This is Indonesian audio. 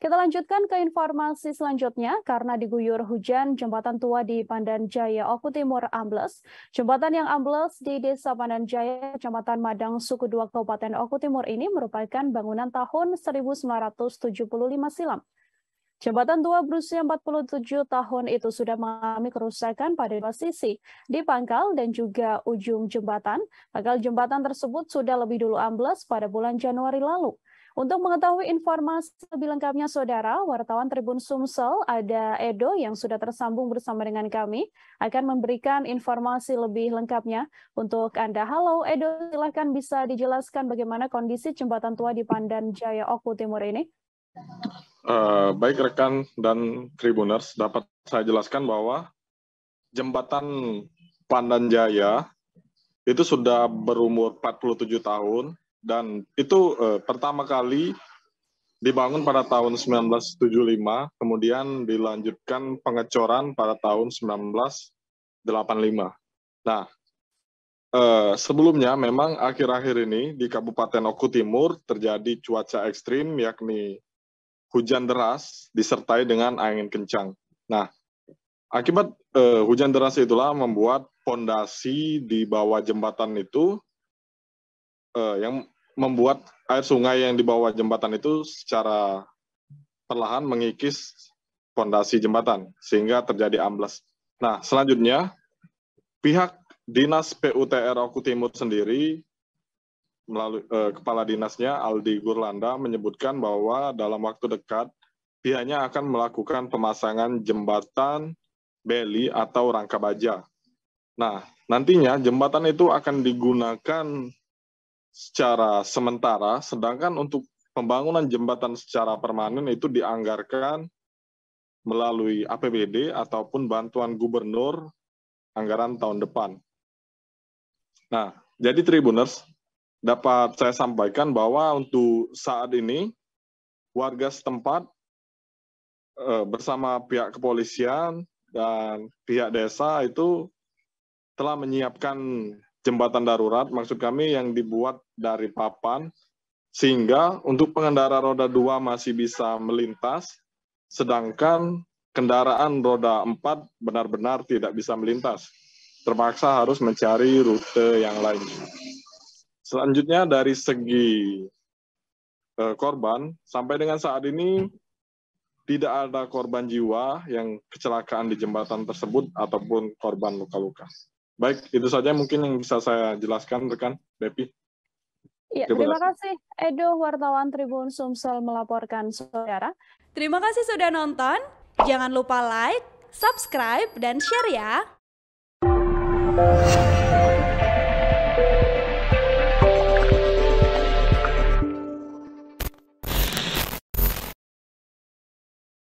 Kita lanjutkan ke informasi selanjutnya, karena diguyur hujan, jembatan tua di Pandan Jaya, Oku Timur, ambles. Jembatan yang ambles di Desa Pandan Jaya, Kecamatan Madang, Suku Dua, Kabupaten Oku Timur ini merupakan bangunan tahun 1975 silam. Jembatan tua berusia 47 tahun itu sudah mengalami kerusakan pada dua sisi, di pangkal dan juga ujung jembatan. Pangkal jembatan tersebut sudah lebih dulu ambles pada bulan Januari lalu. Untuk mengetahui informasi lebih lengkapnya, Saudara, wartawan Tribun Sumsel ada Edo yang sudah tersambung bersama dengan kami, akan memberikan informasi lebih lengkapnya untuk Anda. Halo Edo, silahkan bisa dijelaskan bagaimana kondisi jembatan tua di Pandan Jaya Oku Timur ini? Uh, baik rekan dan Tribuners, dapat saya jelaskan bahwa jembatan Pandan Jaya itu sudah berumur 47 tahun dan itu eh, pertama kali dibangun pada tahun 1975, kemudian dilanjutkan pengecoran pada tahun 1985. Nah, eh, sebelumnya memang akhir-akhir ini di Kabupaten Oku Timur terjadi cuaca ekstrim yakni hujan deras disertai dengan angin kencang. Nah, akibat eh, hujan deras itulah membuat fondasi di bawah jembatan itu uh, yang membuat air sungai yang di bawah jembatan itu secara perlahan mengikis fondasi jembatan sehingga terjadi ambles. Nah, selanjutnya pihak Dinas PUTR Oku Timur sendiri melalui eh, kepala dinasnya Aldi Gurlanda menyebutkan bahwa dalam waktu dekat pihaknya akan melakukan pemasangan jembatan beli atau rangka baja. Nah, nantinya jembatan itu akan digunakan secara sementara, sedangkan untuk pembangunan jembatan secara permanen itu dianggarkan melalui APBD ataupun bantuan gubernur anggaran tahun depan. Nah, jadi Tribuners, dapat saya sampaikan bahwa untuk saat ini warga setempat eh, bersama pihak kepolisian dan pihak desa itu telah menyiapkan jembatan darurat, maksud kami yang dibuat dari papan, sehingga untuk pengendara roda dua masih bisa melintas, sedangkan kendaraan roda empat benar-benar tidak bisa melintas. Terpaksa harus mencari rute yang lain. Selanjutnya dari segi e, korban, sampai dengan saat ini tidak ada korban jiwa yang kecelakaan di jembatan tersebut ataupun korban luka-luka. Baik, itu saja mungkin yang bisa saya jelaskan rekan Depi. Ya, terima kasih Edo wartawan Tribun Sumsel melaporkan saudara. Terima kasih sudah nonton. Jangan lupa like, subscribe dan share ya.